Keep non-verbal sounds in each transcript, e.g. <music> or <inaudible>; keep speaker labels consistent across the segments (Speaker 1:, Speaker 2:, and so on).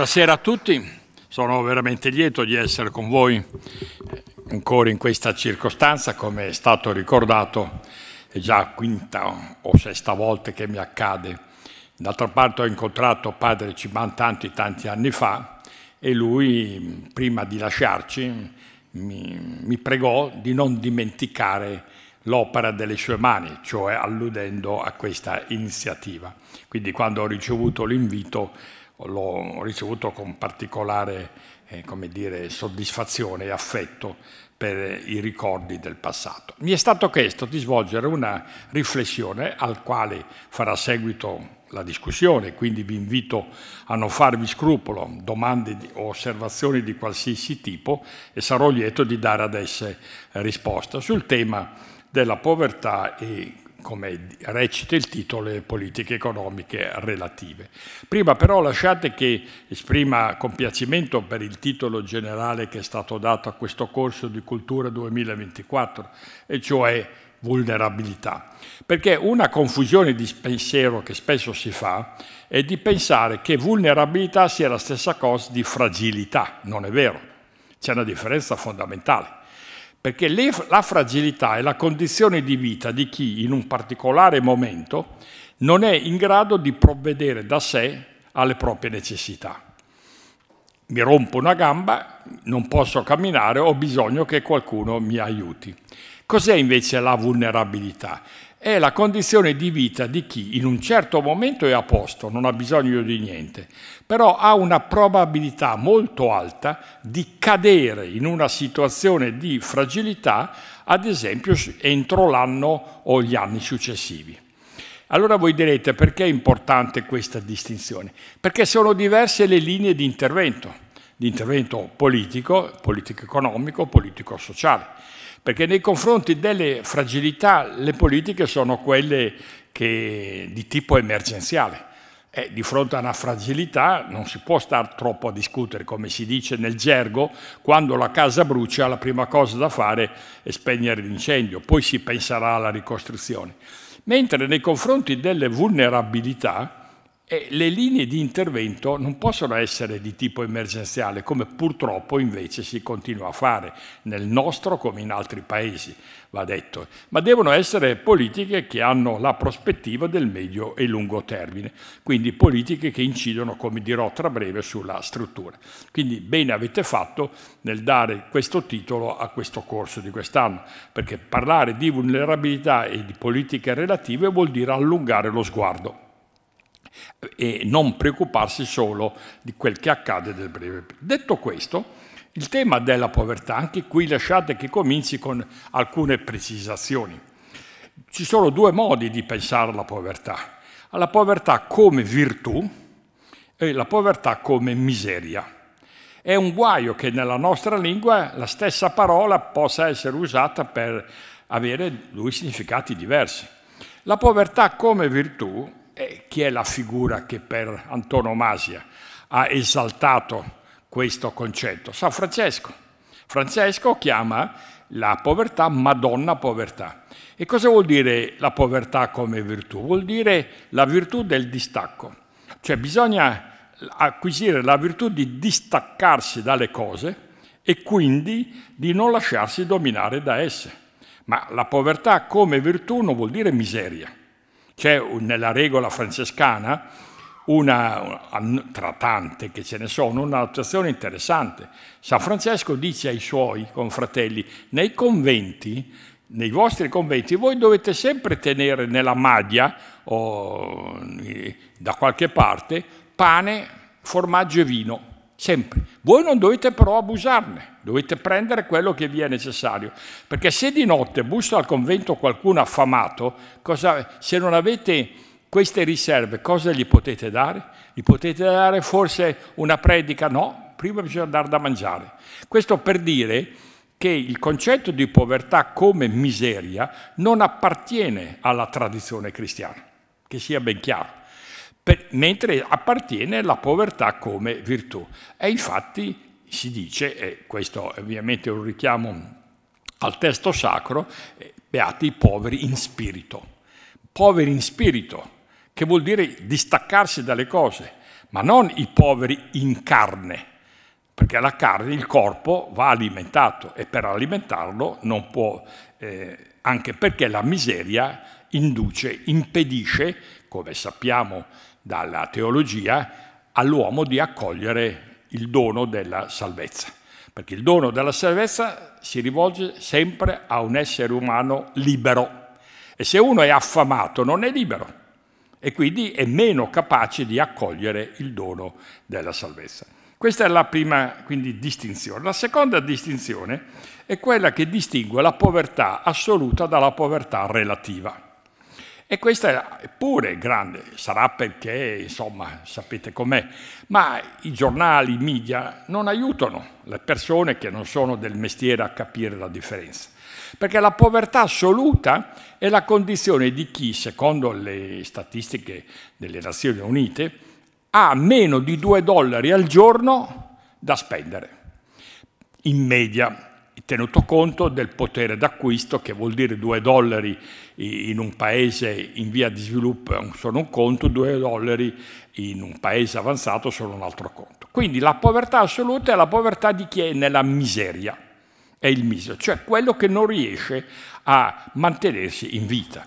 Speaker 1: Buonasera a tutti, sono veramente lieto di essere con voi eh, ancora in questa circostanza, come è stato ricordato, è già quinta o sesta volta che mi accade. D'altra parte ho incontrato padre Ciban tanti tanti anni fa e lui, prima di lasciarci, mi, mi pregò di non dimenticare l'opera delle sue mani, cioè alludendo a questa iniziativa. Quindi quando ho ricevuto l'invito l'ho ricevuto con particolare eh, dire, soddisfazione e affetto per i ricordi del passato. Mi è stato chiesto di svolgere una riflessione al quale farà seguito la discussione, quindi vi invito a non farvi scrupolo, domande o osservazioni di qualsiasi tipo e sarò lieto di dare ad esse risposta sul tema della povertà e come recita il titolo, politiche economiche relative. Prima però lasciate che esprima compiacimento per il titolo generale che è stato dato a questo corso di Cultura 2024, e cioè vulnerabilità, perché una confusione di pensiero che spesso si fa è di pensare che vulnerabilità sia la stessa cosa di fragilità, non è vero, c'è una differenza fondamentale perché le, la fragilità è la condizione di vita di chi in un particolare momento non è in grado di provvedere da sé alle proprie necessità. Mi rompo una gamba, non posso camminare, ho bisogno che qualcuno mi aiuti. Cos'è invece la vulnerabilità? è la condizione di vita di chi in un certo momento è a posto, non ha bisogno di niente, però ha una probabilità molto alta di cadere in una situazione di fragilità, ad esempio entro l'anno o gli anni successivi. Allora voi direte perché è importante questa distinzione? Perché sono diverse le linee di intervento, di intervento politico, politico economico, politico sociale perché nei confronti delle fragilità le politiche sono quelle che, di tipo emergenziale. Eh, di fronte a una fragilità non si può stare troppo a discutere, come si dice nel gergo, quando la casa brucia la prima cosa da fare è spegnere l'incendio, poi si penserà alla ricostruzione. Mentre nei confronti delle vulnerabilità, e le linee di intervento non possono essere di tipo emergenziale, come purtroppo invece si continua a fare nel nostro come in altri paesi, va detto, ma devono essere politiche che hanno la prospettiva del medio e lungo termine, quindi politiche che incidono, come dirò tra breve, sulla struttura. Quindi bene avete fatto nel dare questo titolo a questo corso di quest'anno, perché parlare di vulnerabilità e di politiche relative vuol dire allungare lo sguardo e non preoccuparsi solo di quel che accade nel breve. Detto questo, il tema della povertà, anche qui lasciate che cominci con alcune precisazioni. Ci sono due modi di pensare alla povertà. Alla povertà come virtù e la povertà come miseria. È un guaio che nella nostra lingua la stessa parola possa essere usata per avere due significati diversi. La povertà come virtù eh, chi è la figura che per antonomasia ha esaltato questo concetto? San Francesco. Francesco chiama la povertà Madonna povertà. E cosa vuol dire la povertà come virtù? Vuol dire la virtù del distacco. Cioè bisogna acquisire la virtù di distaccarsi dalle cose e quindi di non lasciarsi dominare da esse. Ma la povertà come virtù non vuol dire miseria. C'è nella regola francescana, una, tra tante che ce ne sono, un'attuazione interessante. San Francesco dice ai suoi confratelli, nei conventi, nei vostri conventi, voi dovete sempre tenere nella maglia o eh, da qualche parte pane, formaggio e vino sempre. Voi non dovete però abusarne, dovete prendere quello che vi è necessario, perché se di notte busta al convento qualcuno affamato, cosa, se non avete queste riserve, cosa gli potete dare? Gli potete dare forse una predica? No, prima bisogna andare da mangiare. Questo per dire che il concetto di povertà come miseria non appartiene alla tradizione cristiana, che sia ben chiaro per, mentre appartiene alla povertà come virtù. E infatti si dice, e questo è ovviamente un richiamo al testo sacro, eh, beati i poveri in spirito. Poveri in spirito, che vuol dire distaccarsi dalle cose, ma non i poveri in carne, perché la carne, il corpo, va alimentato e per alimentarlo non può, eh, anche perché la miseria induce, impedisce, come sappiamo dalla teologia all'uomo di accogliere il dono della salvezza, perché il dono della salvezza si rivolge sempre a un essere umano libero. E se uno è affamato non è libero e quindi è meno capace di accogliere il dono della salvezza. Questa è la prima quindi, distinzione. La seconda distinzione è quella che distingue la povertà assoluta dalla povertà relativa. E questa è pure grande, sarà perché, insomma, sapete com'è, ma i giornali, i media non aiutano le persone che non sono del mestiere a capire la differenza. Perché la povertà assoluta è la condizione di chi, secondo le statistiche delle Nazioni Unite, ha meno di 2 dollari al giorno da spendere, in media tenuto conto del potere d'acquisto, che vuol dire 2 dollari in un paese in via di sviluppo sono un conto, 2 dollari in un paese avanzato sono un altro conto. Quindi la povertà assoluta è la povertà di chi è nella miseria, è il misero, cioè quello che non riesce a mantenersi in vita.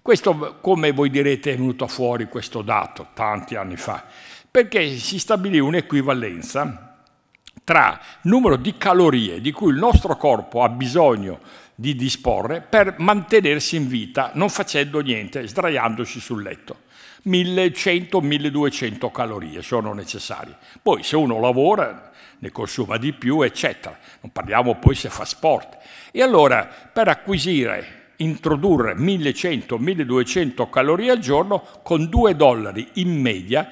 Speaker 1: Questo, come voi direte, è venuto fuori questo dato tanti anni fa, perché si stabilì un'equivalenza tra numero di calorie di cui il nostro corpo ha bisogno di disporre per mantenersi in vita non facendo niente, sdraiandosi sul letto. 1100-1200 calorie sono necessarie. Poi se uno lavora ne consuma di più, eccetera. Non parliamo poi se fa sport. E allora per acquisire introdurre 1100-1200 calorie al giorno, con 2 dollari in media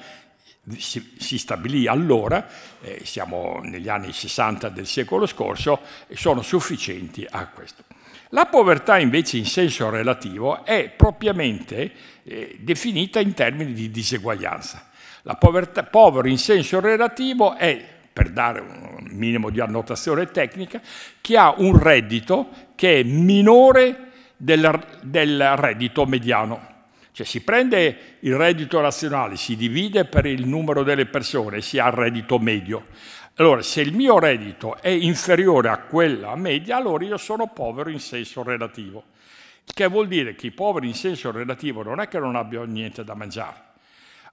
Speaker 1: si, si, stabilì allora, eh, siamo negli anni 60 del secolo scorso, e sono sufficienti a questo. La povertà invece in senso relativo è propriamente eh, definita in termini di diseguaglianza. La povertà, povero in senso relativo è, per dare un minimo di annotazione tecnica, che ha un reddito che è minore del, del reddito mediano. Cioè si prende il reddito razionale, si divide per il numero delle persone, si ha il reddito medio. Allora, se il mio reddito è inferiore a quella media, allora io sono povero in senso relativo. Il che vuol dire che i poveri in senso relativo non è che non abbiano niente da mangiare,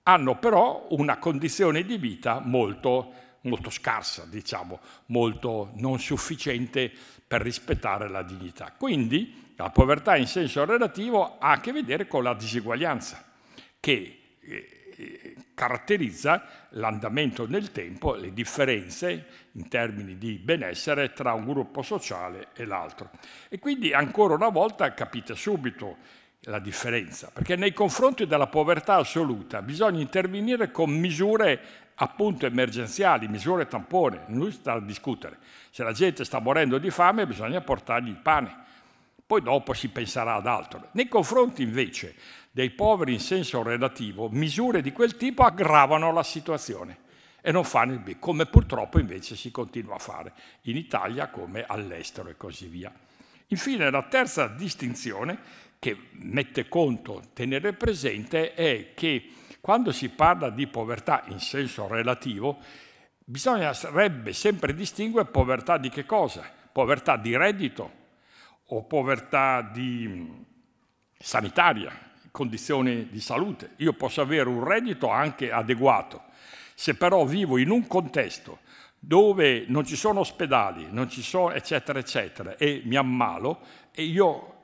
Speaker 1: hanno però una condizione di vita molto, molto scarsa, diciamo, molto non sufficiente per rispettare la dignità. Quindi la povertà in senso relativo ha a che vedere con la diseguaglianza che eh, eh, caratterizza l'andamento nel tempo, le differenze in termini di benessere tra un gruppo sociale e l'altro. E quindi ancora una volta capite subito la differenza, perché nei confronti della povertà assoluta bisogna intervenire con misure appunto emergenziali, misure tampone, non sta a discutere. Se la gente sta morendo di fame bisogna portargli il pane poi dopo si penserà ad altro. Nei confronti invece dei poveri in senso relativo, misure di quel tipo aggravano la situazione e non fanno il B, come purtroppo invece si continua a fare in Italia come all'estero e così via. Infine la terza distinzione che mette conto, tenere presente, è che quando si parla di povertà in senso relativo, bisognerebbe sempre distinguere povertà di che cosa? Povertà di reddito, o povertà di mm, sanitaria, condizioni di salute. Io posso avere un reddito anche adeguato. Se però vivo in un contesto dove non ci sono ospedali, non ci sono eccetera eccetera e mi ammalo e io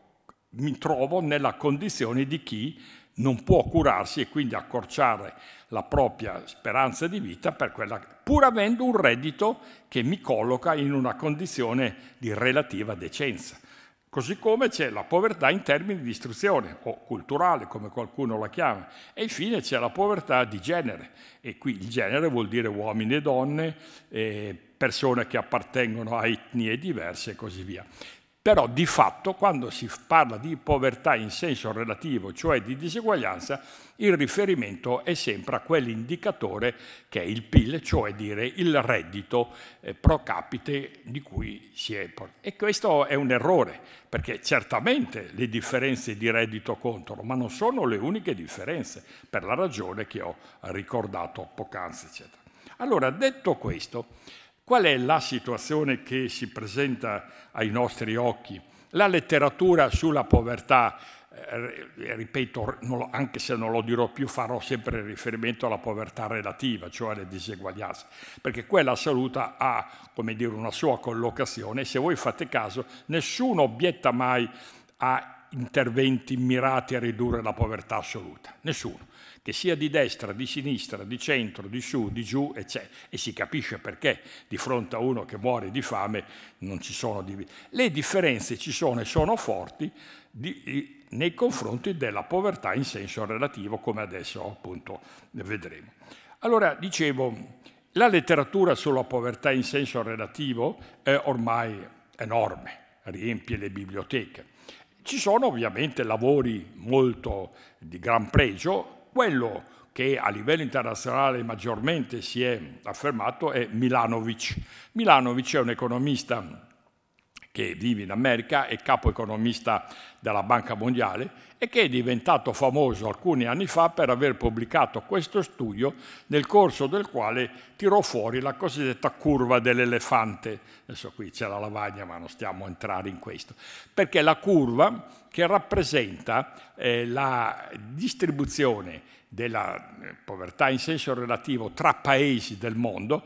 Speaker 1: mi trovo nella condizione di chi non può curarsi e quindi accorciare la propria speranza di vita per quella, pur avendo un reddito che mi colloca in una condizione di relativa decenza. Così come c'è la povertà in termini di istruzione o culturale, come qualcuno la chiama, e infine c'è la povertà di genere, e qui il genere vuol dire uomini e donne, eh, persone che appartengono a etnie diverse e così via. Però di fatto quando si parla di povertà in senso relativo, cioè di diseguaglianza, il riferimento è sempre a quell'indicatore che è il PIL, cioè dire il reddito eh, pro capite di cui si è... E questo è un errore, perché certamente le differenze di reddito contano, ma non sono le uniche differenze, per la ragione che ho ricordato poc'anzi, eccetera. Allora, detto questo, Qual è la situazione che si presenta ai nostri occhi? La letteratura sulla povertà, eh, ripeto, anche se non lo dirò più, farò sempre riferimento alla povertà relativa, cioè alle diseguaglianze, perché quella assoluta ha, come dire, una sua collocazione e se voi fate caso, nessuno obietta mai a interventi mirati a ridurre la povertà assoluta, nessuno che sia di destra, di sinistra, di centro, di su, di giù, eccetera. E si capisce perché di fronte a uno che muore di fame non ci sono divisioni. Le differenze ci sono e sono forti di, nei confronti della povertà in senso relativo, come adesso appunto vedremo. Allora, dicevo, la letteratura sulla povertà in senso relativo è ormai enorme, riempie le biblioteche. Ci sono ovviamente lavori molto di gran pregio quello che a livello internazionale maggiormente si è affermato è Milanovic. Milanovic è un economista che vive in America, è capo economista della Banca Mondiale e che è diventato famoso alcuni anni fa per aver pubblicato questo studio nel corso del quale tirò fuori la cosiddetta curva dell'elefante. Adesso qui c'è la lavagna ma non stiamo a entrare in questo, perché la curva che rappresenta eh, la distribuzione della eh, povertà in senso relativo tra paesi del mondo,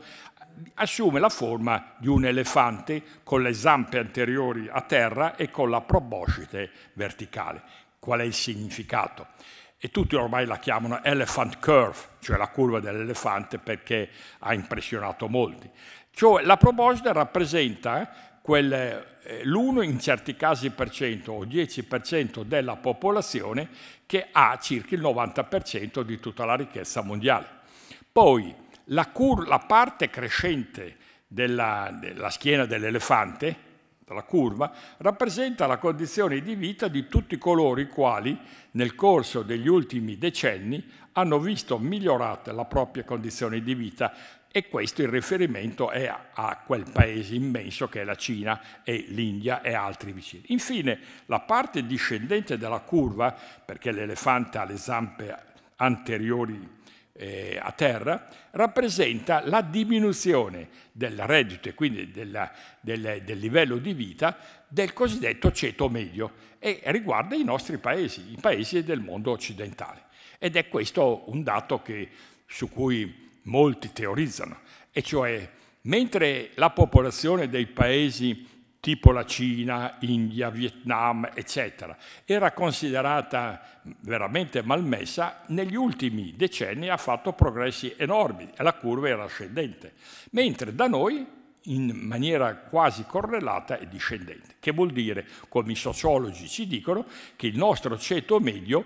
Speaker 1: assume la forma di un elefante con le zampe anteriori a terra e con la proboscite verticale. Qual è il significato? E tutti ormai la chiamano elephant curve, cioè la curva dell'elefante perché ha impressionato molti. Cioè la proboscide rappresenta l'1 eh, in certi casi per cento o 10% della popolazione che ha circa il 90% di tutta la ricchezza mondiale. Poi la, cur- la parte crescente della, della schiena dell'elefante, la curva, rappresenta la condizione di vita di tutti coloro i quali nel corso degli ultimi decenni hanno visto migliorata la propria condizione di vita e questo il riferimento è a, a quel paese immenso che è la Cina e l'India e altri vicini. Infine, la parte discendente della curva, perché l'elefante ha le zampe anteriori eh, a terra, rappresenta la diminuzione del reddito e quindi della, del, del livello di vita del cosiddetto ceto medio e riguarda i nostri paesi, i paesi del mondo occidentale. Ed è questo un dato che, su cui molti teorizzano, e cioè mentre la popolazione dei paesi tipo la Cina, India, Vietnam, eccetera, era considerata veramente malmessa, negli ultimi decenni ha fatto progressi enormi e la curva era ascendente, mentre da noi in maniera quasi correlata è discendente, che vuol dire, come i sociologi ci dicono, che il nostro ceto medio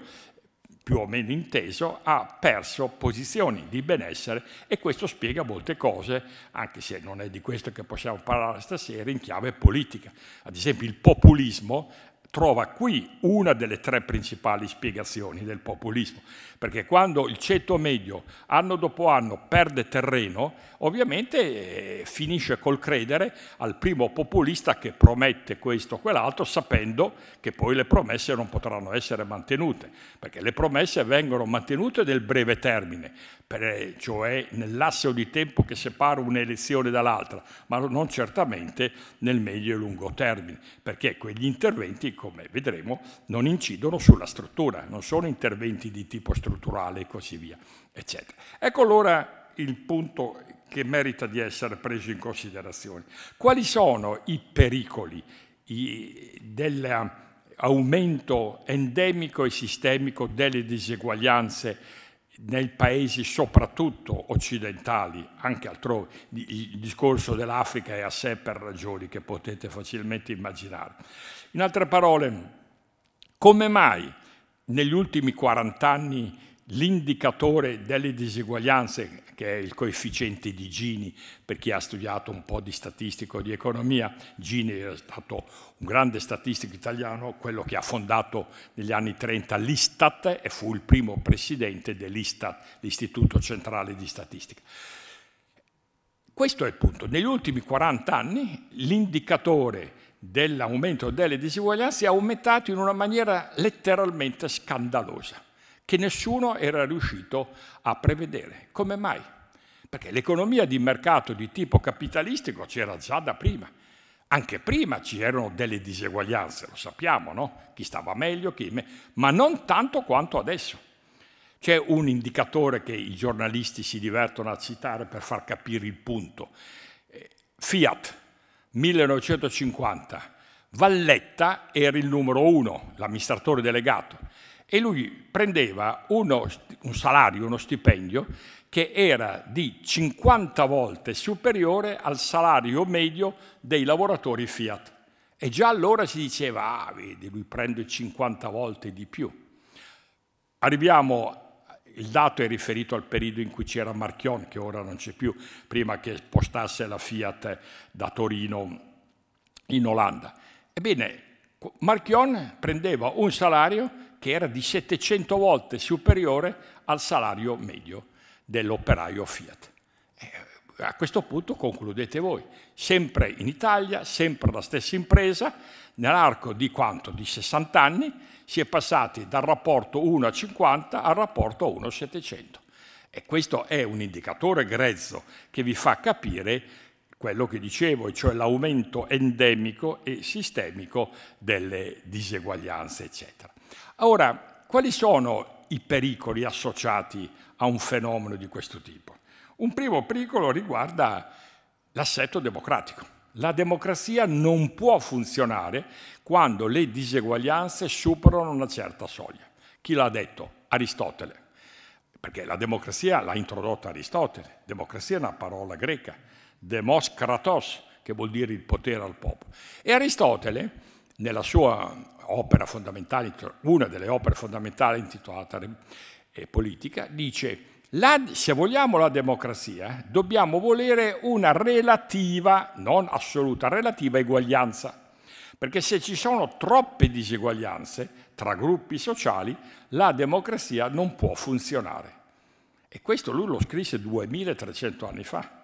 Speaker 1: più o meno inteso, ha perso posizioni di benessere e questo spiega molte cose, anche se non è di questo che possiamo parlare stasera, in chiave politica. Ad esempio il populismo trova qui una delle tre principali spiegazioni del populismo, perché quando il ceto medio anno dopo anno perde terreno, ovviamente eh, finisce col credere al primo populista che promette questo o quell'altro, sapendo che poi le promesse non potranno essere mantenute, perché le promesse vengono mantenute nel breve termine, per, cioè nell'asso di tempo che separa un'elezione dall'altra, ma non certamente nel medio e lungo termine, perché quegli interventi, come vedremo, non incidono sulla struttura, non sono interventi di tipo strutturale e così via, eccetera. Ecco allora il punto che merita di essere preso in considerazione. Quali sono i pericoli dell'aumento endemico e sistemico delle diseguaglianze? nei paesi soprattutto occidentali, anche altrove, il discorso dell'Africa è a sé per ragioni che potete facilmente immaginare. In altre parole, come mai negli ultimi 40 anni l'indicatore delle diseguaglianze, che è il coefficiente di Gini, per chi ha studiato un po' di statistica o di economia, Gini è stato un grande statistico italiano, quello che ha fondato negli anni 30 l'Istat e fu il primo presidente dell'Istat, l'Istituto Centrale di Statistica. Questo è il punto. Negli ultimi 40 anni l'indicatore dell'aumento delle diseguaglianze è aumentato in una maniera letteralmente scandalosa che nessuno era riuscito a prevedere. Come mai? Perché l'economia di mercato di tipo capitalistico c'era già da prima. Anche prima c'erano delle diseguaglianze, lo sappiamo, no? Chi stava meglio, chi me... ma non tanto quanto adesso. C'è un indicatore che i giornalisti si divertono a citare per far capire il punto. Eh, Fiat 1950, Valletta era il numero uno, l'amministratore delegato e lui prendeva uno, un salario, uno stipendio che era di 50 volte superiore al salario medio dei lavoratori Fiat. E già allora si diceva, ah, vedi, lui prende 50 volte di più. Arriviamo il dato è riferito al periodo in cui c'era Marchion, che ora non c'è più, prima che spostasse la Fiat da Torino in Olanda. Ebbene, Marchion prendeva un salario che era di 700 volte superiore al salario medio dell'operaio Fiat. Eh, a questo punto concludete voi, sempre in Italia, sempre la stessa impresa, nell'arco di quanto? Di 60 anni si è passati dal rapporto 1 a 50 al rapporto 1 a 700. E questo è un indicatore grezzo che vi fa capire quello che dicevo, cioè l'aumento endemico e sistemico delle diseguaglianze, eccetera. Ora, quali sono i pericoli associati a un fenomeno di questo tipo? Un primo pericolo riguarda l'assetto democratico. La democrazia non può funzionare quando le diseguaglianze superano una certa soglia. Chi l'ha detto? Aristotele. Perché la democrazia l'ha introdotta Aristotele. Democrazia è una parola greca, demos kratos, che vuol dire il potere al popolo. E Aristotele, nella sua opera fondamentale, una delle opere fondamentali intitolata eh, Politica, dice la, se vogliamo la democrazia, eh, dobbiamo volere una relativa, non assoluta, relativa eguaglianza. Perché se ci sono troppe diseguaglianze tra gruppi sociali, la democrazia non può funzionare. E questo lui lo scrisse 2300 anni fa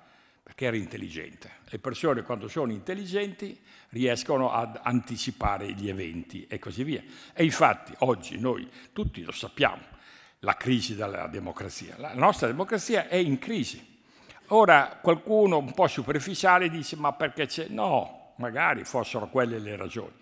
Speaker 1: perché era intelligente. Le persone quando sono intelligenti riescono ad anticipare gli eventi e così via. E infatti oggi noi tutti lo sappiamo, la crisi della democrazia. La nostra democrazia è in crisi. Ora qualcuno un po' superficiale dice ma perché c'è? No, magari fossero quelle le ragioni.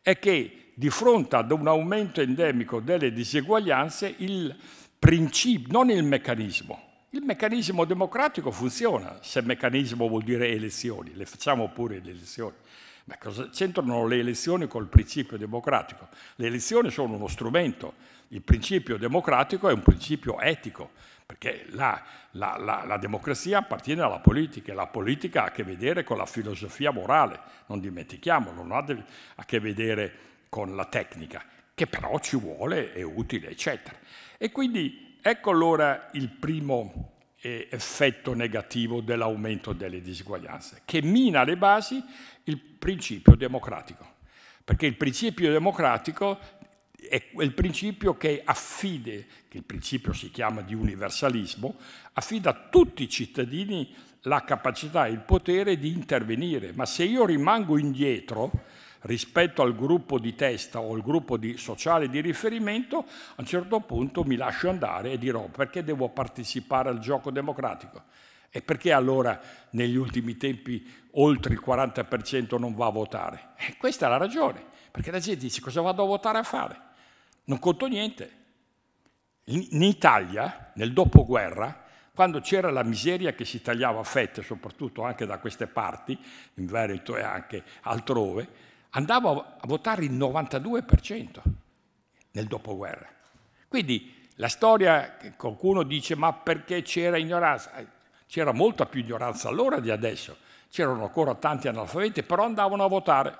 Speaker 1: È che di fronte ad un aumento endemico delle diseguaglianze il principio, non il meccanismo, il meccanismo democratico funziona, se meccanismo vuol dire elezioni, le facciamo pure le elezioni. Ma cosa c'entrano le elezioni col principio democratico? Le elezioni sono uno strumento, il principio democratico è un principio etico, perché la, la, la, la, democrazia appartiene alla politica e la politica ha a che vedere con la filosofia morale, non dimentichiamolo, non ha a che vedere con la tecnica, che però ci vuole, è utile, eccetera. E quindi Ecco allora il primo eh, effetto negativo dell'aumento delle disuguaglianze, che mina le basi il principio democratico. Perché il principio democratico è il principio che affide, che il principio si chiama di universalismo, affida a tutti i cittadini la capacità e il potere di intervenire. Ma se io rimango indietro, rispetto al gruppo di testa o al gruppo di sociale di riferimento, a un certo punto mi lascio andare e dirò perché devo partecipare al gioco democratico. E perché allora negli ultimi tempi oltre il 40% non va a votare? E questa è la ragione, perché la gente dice cosa vado a votare a fare? Non conto niente. In Italia, nel dopoguerra, quando c'era la miseria che si tagliava a fette, soprattutto anche da queste parti, in Veneto e anche altrove, andavo a votare il 92% nel dopoguerra. Quindi la storia, qualcuno dice ma perché c'era ignoranza? Eh, c'era molta più ignoranza allora di adesso, c'erano ancora tanti analfabeti, però andavano a votare.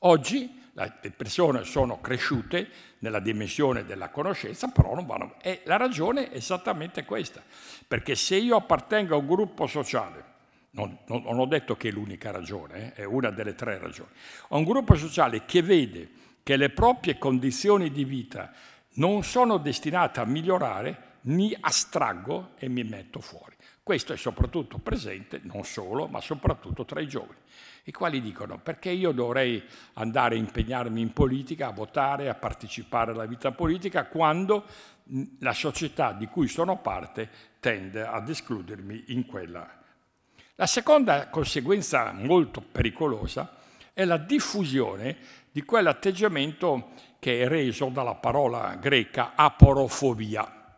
Speaker 1: Oggi le persone sono cresciute nella dimensione della conoscenza, però non vanno. E la ragione è esattamente questa, perché se io appartengo a un gruppo sociale non, non, non ho detto che è l'unica ragione, eh, è una delle tre ragioni, a un gruppo sociale che vede che le proprie condizioni di vita non sono destinate a migliorare, mi astraggo e mi metto fuori. Questo è soprattutto presente, non solo, ma soprattutto tra i giovani, i quali dicono perché io dovrei andare a impegnarmi in politica, a votare, a partecipare alla vita politica, quando la società di cui sono parte tende ad escludermi in quella la seconda conseguenza molto pericolosa è la diffusione di quell'atteggiamento che è reso dalla parola greca aporofobia.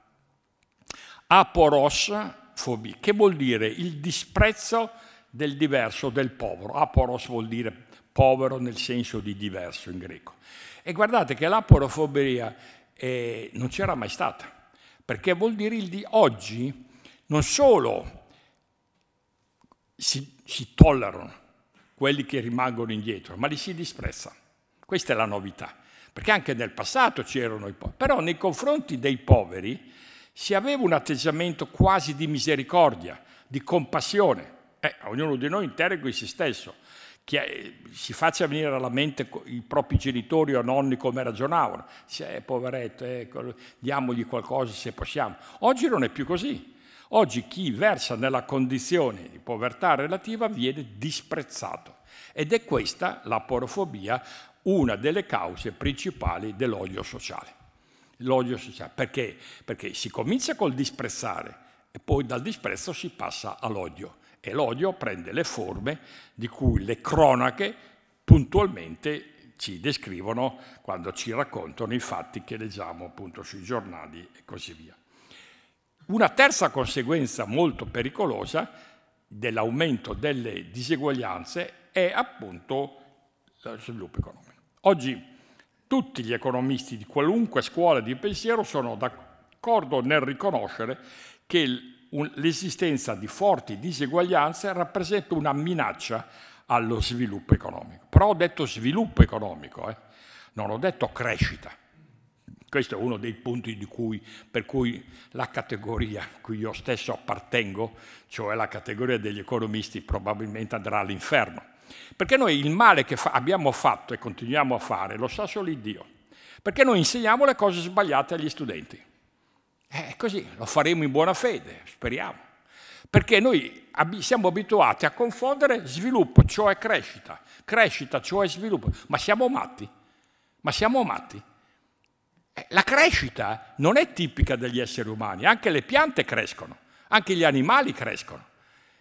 Speaker 1: Aporos, fobia, che vuol dire il disprezzo del diverso, del povero. Aporos vuol dire povero nel senso di diverso in greco. E guardate che l'aporofobia eh, non c'era mai stata, perché vuol dire il di oggi non solo si, si tollerano quelli che rimangono indietro, ma li si disprezza. Questa è la novità, perché anche nel passato c'erano i poveri, però nei confronti dei poveri si aveva un atteggiamento quasi di misericordia, di compassione. Eh, ognuno di noi interroghi se stesso, che eh, si faccia venire alla mente i propri genitori o nonni come ragionavano. se eh, poveretto, eh, diamogli qualcosa se possiamo. Oggi non è più così. Oggi chi versa nella condizione di povertà relativa viene disprezzato ed è questa la porofobia una delle cause principali dell'odio sociale. L'odio sociale perché? Perché si comincia col disprezzare e poi dal disprezzo si passa all'odio e l'odio prende le forme di cui le cronache puntualmente ci descrivono quando ci raccontano i fatti che leggiamo appunto sui giornali e così via. Una terza conseguenza molto pericolosa dell'aumento delle diseguaglianze è appunto lo sviluppo economico. Oggi tutti gli economisti di qualunque scuola di pensiero sono d'accordo nel riconoscere che l'esistenza di forti diseguaglianze rappresenta una minaccia allo sviluppo economico. Però ho detto sviluppo economico, eh? non ho detto crescita. Questo è uno dei punti cui, per cui la categoria a cui io stesso appartengo, cioè la categoria degli economisti, probabilmente andrà all'inferno. Perché noi il male che fa- abbiamo fatto e continuiamo a fare lo sa solo Dio. Perché noi insegniamo le cose sbagliate agli studenti. E eh, così lo faremo in buona fede, speriamo. Perché noi ab- siamo abituati a confondere sviluppo, cioè crescita, crescita, cioè sviluppo. Ma siamo matti? Ma siamo matti? Eh, la crescita non è tipica degli esseri umani, anche le piante crescono, anche gli animali crescono.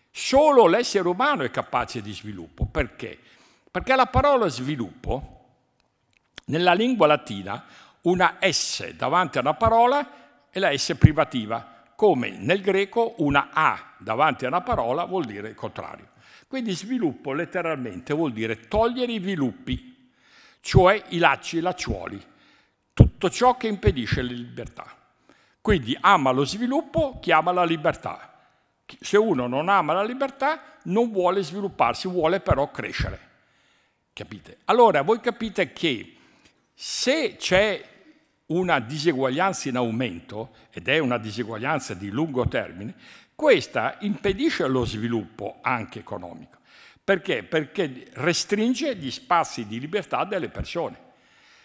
Speaker 1: Solo l'essere umano è capace di sviluppo. Perché? Perché la parola sviluppo nella lingua latina una S davanti a una parola è la S privativa, come nel greco una A davanti a una parola vuol dire il contrario. Quindi sviluppo letteralmente vuol dire togliere i viluppi, cioè i lacci i lacciuoli tutto ciò che impedisce le libertà. Quindi ama lo sviluppo chi ama la libertà. Se uno non ama la libertà non vuole svilupparsi, vuole però crescere. Capite? Allora voi capite che se c'è una diseguaglianza in aumento, ed è una diseguaglianza di lungo termine, questa impedisce lo sviluppo anche economico. Perché? Perché restringe gli spazi di libertà delle persone.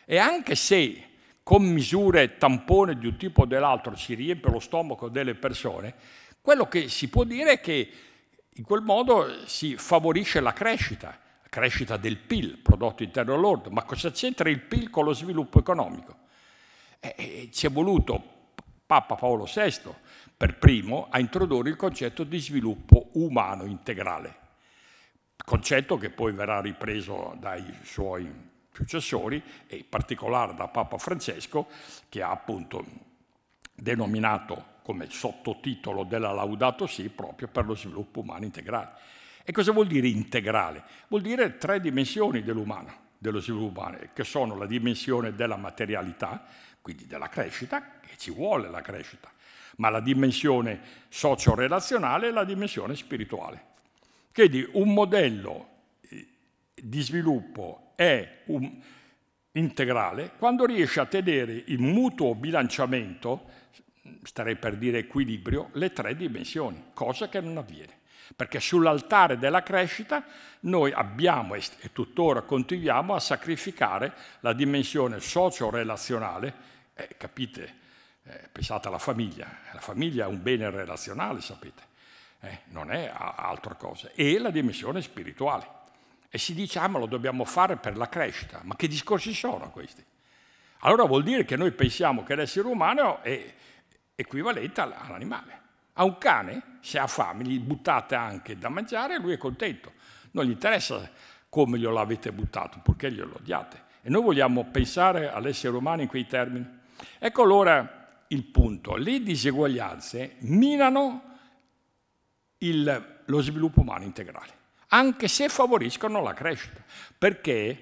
Speaker 1: E anche se con misure tampone di un tipo o dell'altro si riempie lo stomaco delle persone, quello che si può dire è che in quel modo si favorisce la crescita, la crescita del PIL, prodotto interno lordo, ma cosa c'entra il PIL con lo sviluppo economico? E eh, eh, ci è voluto Papa Paolo VI per primo a introdurre il concetto di sviluppo umano integrale, concetto che poi verrà ripreso dai suoi successori e in particolare da Papa Francesco che ha appunto denominato come sottotitolo della Laudato Si proprio per lo sviluppo umano integrale. E cosa vuol dire integrale? Vuol dire tre dimensioni dell'umano, dello sviluppo umano, che sono la dimensione della materialità, quindi della crescita, che ci vuole la crescita, ma la dimensione socio-relazionale e la dimensione spirituale. Quindi un modello eh, di sviluppo è un integrale quando riesce a tenere in mutuo bilanciamento, starei per dire equilibrio, le tre dimensioni, cosa che non avviene. Perché sull'altare della crescita noi abbiamo e tuttora continuiamo a sacrificare la dimensione socio-relazionale, eh, capite, eh, pensate alla famiglia, la famiglia è un bene relazionale, sapete, eh, non è altra cosa, e la dimensione spirituale. E si dice, ah ma lo dobbiamo fare per la crescita. Ma che discorsi sono questi? Allora vuol dire che noi pensiamo che l'essere umano è equivalente all'animale. A un cane, se ha fame, gli buttate anche da mangiare e lui è contento. Non gli interessa come glielo avete buttato, purché glielo odiate. E noi vogliamo pensare all'essere umano in quei termini. Ecco allora il punto. Le diseguaglianze minano il, lo sviluppo umano integrale anche se favoriscono la crescita, perché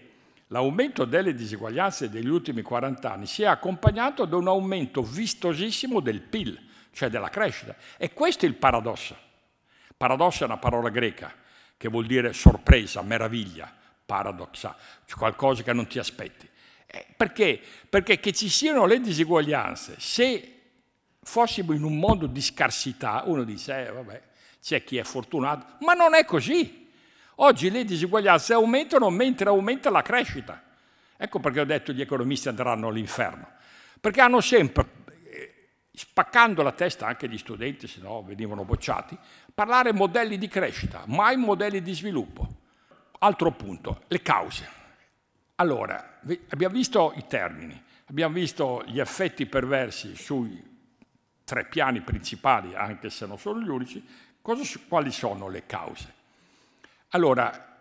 Speaker 1: l'aumento delle diseguaglianze degli ultimi 40 anni si è accompagnato da un aumento vistosissimo del PIL, cioè della crescita. E questo è il paradosso. Paradosso è una parola greca che vuol dire sorpresa, meraviglia, paradoxa, cioè qualcosa che non ti aspetti. Eh, perché? Perché che ci siano le diseguaglianze, se fossimo in un mondo di scarsità, uno dice, eh, vabbè, c'è chi è fortunato, ma non è così. Oggi le diseguaglianze aumentano mentre aumenta la crescita. Ecco perché ho detto che gli economisti andranno all'inferno, perché hanno sempre, eh, spaccando la testa anche gli studenti, se no venivano bocciati, parlare modelli di crescita, mai modelli di sviluppo. Altro punto, le cause. Allora, abbiamo visto i termini, abbiamo visto gli effetti perversi sui tre piani principali, anche se non sono gli unici, cosa, quali sono le cause? Allora,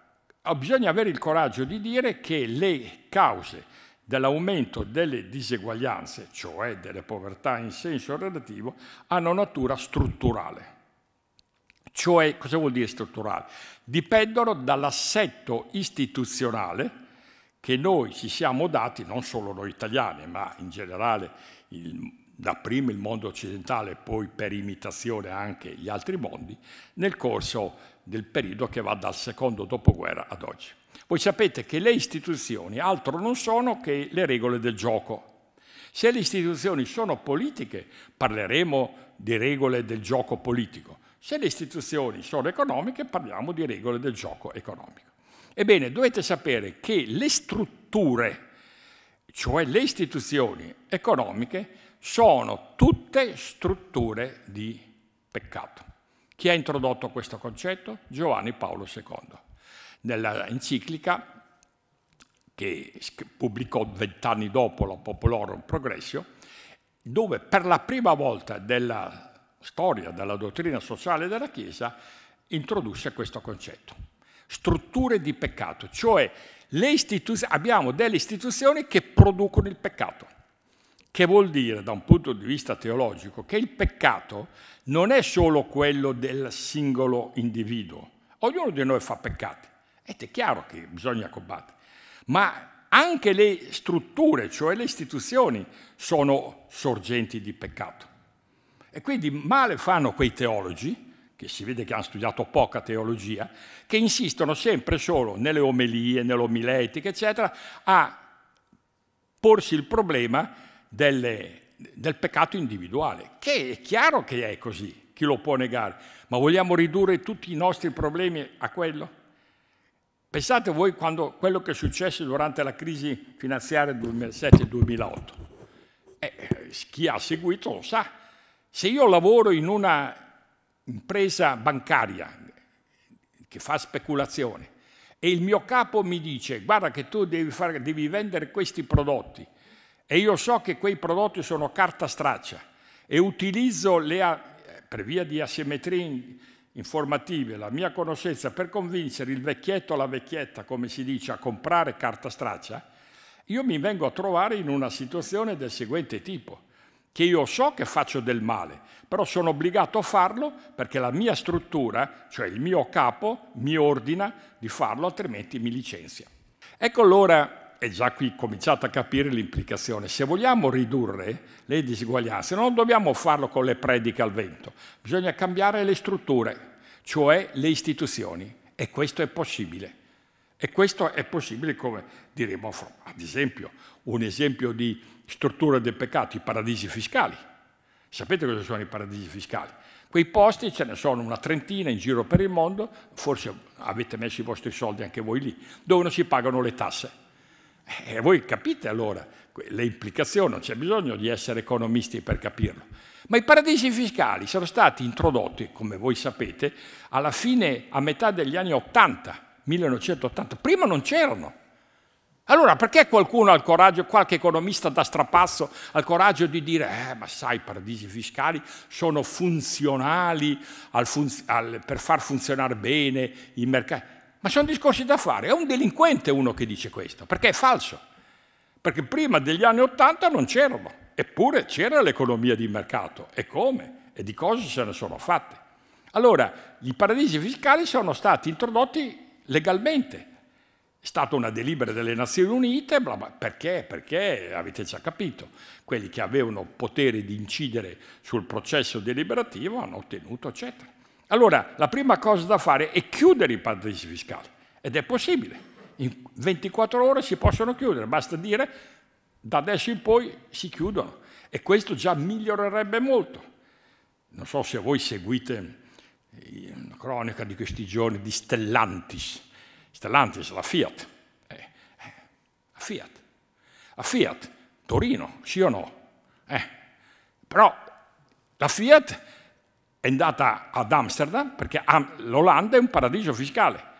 Speaker 1: bisogna avere il coraggio di dire che le cause dell'aumento delle diseguaglianze, cioè delle povertà in senso relativo, hanno natura strutturale. Cioè, cosa vuol dire strutturale? Dipendono dall'assetto istituzionale che noi ci siamo dati, non solo noi italiani, ma in generale il dapprima il mondo occidentale, poi per imitazione anche gli altri mondi, nel corso del periodo che va dal secondo dopoguerra ad oggi. Voi sapete che le istituzioni altro non sono che le regole del gioco. Se le istituzioni sono politiche, parleremo di regole del gioco politico. Se le istituzioni sono economiche, parliamo di regole del gioco economico. Ebbene, dovete sapere che le strutture, cioè le istituzioni economiche, sono tutte strutture di peccato. Chi ha introdotto questo concetto? Giovanni Paolo II. Nella enciclica che pubblicò vent'anni dopo la Popolorum Progressio, dove per la prima volta della storia, della dottrina sociale della Chiesa, introdusse questo concetto. Strutture di peccato, cioè abbiamo delle istituzioni che producono il peccato che vuol dire da un punto di vista teologico che il peccato non è solo quello del singolo individuo. Ognuno di noi fa peccati ed è chiaro che bisogna combattere, ma anche le strutture, cioè le istituzioni, sono sorgenti di peccato. E quindi male fanno quei teologi, che si vede che hanno studiato poca teologia, che insistono sempre solo nelle omelie, nell'omiletica, eccetera, a porsi il problema delle, del peccato individuale, che è chiaro che è così, chi lo può negare, ma vogliamo ridurre tutti i nostri problemi a quello? Pensate voi quando, quello che è successo durante la crisi finanziaria 2007-2008. Eh, chi ha seguito lo sa. Se io lavoro in una impresa bancaria che fa speculazione e il mio capo mi dice guarda che tu devi, fare, devi vendere questi prodotti e io so che quei prodotti sono carta straccia e utilizzo le, per via di asimmetrie informative la mia conoscenza per convincere il vecchietto o la vecchietta, come si dice, a comprare carta straccia, io mi vengo a trovare in una situazione del seguente tipo, che io so che faccio del male, però sono obbligato a farlo perché la mia struttura, cioè il mio capo, mi ordina di farlo, altrimenti mi licenzia. Ecco allora è già qui cominciate a capire l'implicazione. Se vogliamo ridurre le disuguaglianze, non dobbiamo farlo con le prediche al vento, bisogna cambiare le strutture, cioè le istituzioni, e questo è possibile. E questo è possibile come diremo, ad esempio, un esempio di struttura del peccato, i paradisi fiscali. Sapete cosa sono i paradisi fiscali? Quei posti ce ne sono una trentina in giro per il mondo, forse avete messo i vostri soldi anche voi lì, dove non si pagano le tasse. E eh, voi capite allora le implicazioni, non c'è bisogno di essere economisti per capirlo. Ma i paradisi fiscali sono stati introdotti, come voi sapete, alla fine, a metà degli anni 80, 1980. Prima non c'erano. Allora perché qualcuno ha il coraggio, qualche economista da strapazzo, ha il coraggio di dire, eh, ma sai, i paradisi fiscali sono funzionali al funz- al, per far funzionare bene i mercati. Ma sono discorsi da fare. È un delinquente uno che dice questo, perché è falso. Perché prima degli anni Ottanta non c'erano, eppure c'era l'economia di mercato. E come? E di cosa se ne sono fatte. Allora, i paradisi fiscali sono stati introdotti legalmente. È stata una delibera delle Nazioni Unite, bla bla, perché? Perché avete già capito, quelli che avevano potere di incidere sul processo deliberativo hanno ottenuto, eccetera. Allora, la prima cosa da fare è chiudere i paradisi fiscali ed è possibile. In 24 ore si possono chiudere, basta dire da adesso in poi si chiudono e questo già migliorerebbe molto. Non so se voi seguite eh, la cronaca di questi giorni di Stellantis, Stellantis, la Fiat. Eh, eh, la Fiat. La Fiat, Torino, sì o no? Eh, però la Fiat è andata ad Amsterdam perché l'Olanda è un paradiso fiscale.